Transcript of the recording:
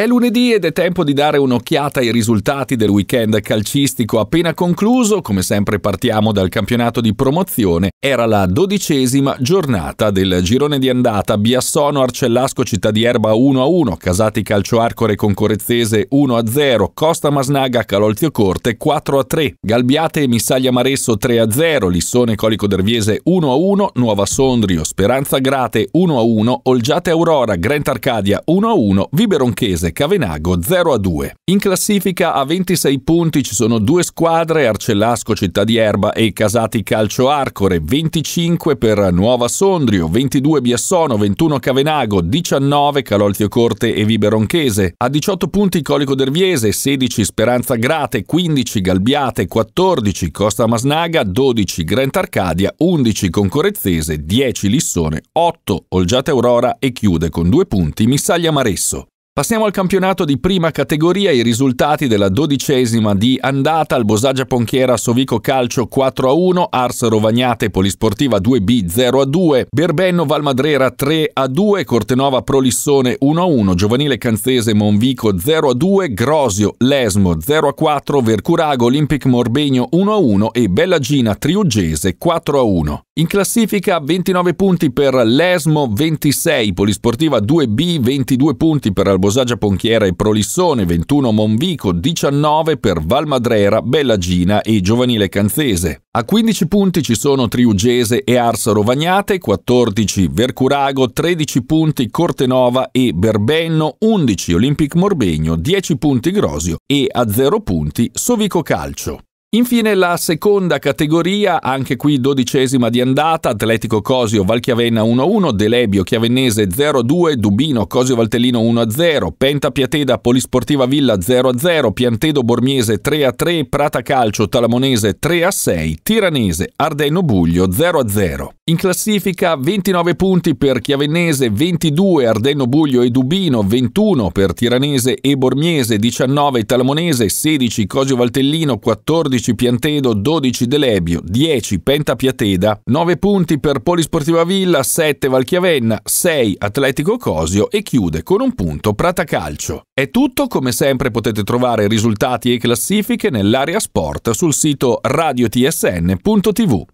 è lunedì ed è tempo di dare un'occhiata ai risultati del weekend calcistico appena concluso. Come sempre partiamo dal campionato di promozione. Era la dodicesima giornata del girone di andata Biassono Arcellasco Città di Erba 1-1, Casati Calcioarcore con Corezzese 1-0, Costa Masnaga Calolzio Corte 4-3, Galbiate e Missaglia Maresso 3-0, Lissone Colico Derviese 1-1, Nuova Sondrio, Speranza Grate 1-1, Olgiate Aurora, Grant Arcadia 1-1, Viberonchese Cavenago 0-2. In classifica a 26 punti ci sono due squadre, Arcellasco Città di Erba e Casati Calcio Arcore, 25 per Nuova Sondrio, 22 Biassono, 21 Cavenago, 19 Calolzio Corte e Viberonchese, a 18 punti Colico Derviese, 16 Speranza Grate, 15 Galbiate, 14 Costa Masnaga, 12 Grant Arcadia, 11 Concorezzese, 10 Lissone, 8 Olgiate Aurora e chiude con due punti Missaglia Maresso. Passiamo al campionato di prima categoria, i risultati della dodicesima di andata, al Bosaggia Ponchiera Sovico Calcio 4-1, Ars Rovagnate Polisportiva 2B 0-2, Berbenno Valmadrera 3-2, Cortenova Prolissone 1-1, Giovanile Canzese Monvico 0-2, Grosio Lesmo 0-4, Vercurago Olympic Morbegno 1-1 e Bellagina Triuggese 4-1. In classifica 29 punti per Lesmo 26, Polisportiva 2B 22 punti per Alborago Bosaggia Ponchiera e Prolissone, 21 Monvico, 19 per Valmadrera, Bellagina e Giovanile Canzese. A 15 punti ci sono Triugese e Arsa Rovagnate, 14 Vercurago, 13 punti Cortenova e Berbenno, 11 Olympic Morbegno, 10 punti Grosio e a 0 punti Sovico Calcio. Infine la seconda categoria, anche qui dodicesima di andata, Atletico Cosio Valchiavenna 1-1, Delebio Chiavennese 0-2, Dubino Cosio Valtellino 1-0, Penta Piateda Polisportiva Villa 0-0, Piantedo Bormiese 3-3, Prata Calcio Talamonese 3-6, Tiranese Ardenno Buglio 0-0. In classifica 29 punti per Chiavennese, 22 Ardenno Buglio e Dubino, 21 per Tiranese e Bormiese, 19 Talamonese, 16 Cosio Valtellino, 14 11 Piantedo, 12 Delebio, 10 Pentapiateda, 9 punti per Polisportiva Villa, 7 Valchiavenna, 6 Atletico Cosio e chiude con un punto Prata Calcio. È tutto, come sempre potete trovare risultati e classifiche nell'area sport sul sito radiotsn.tv.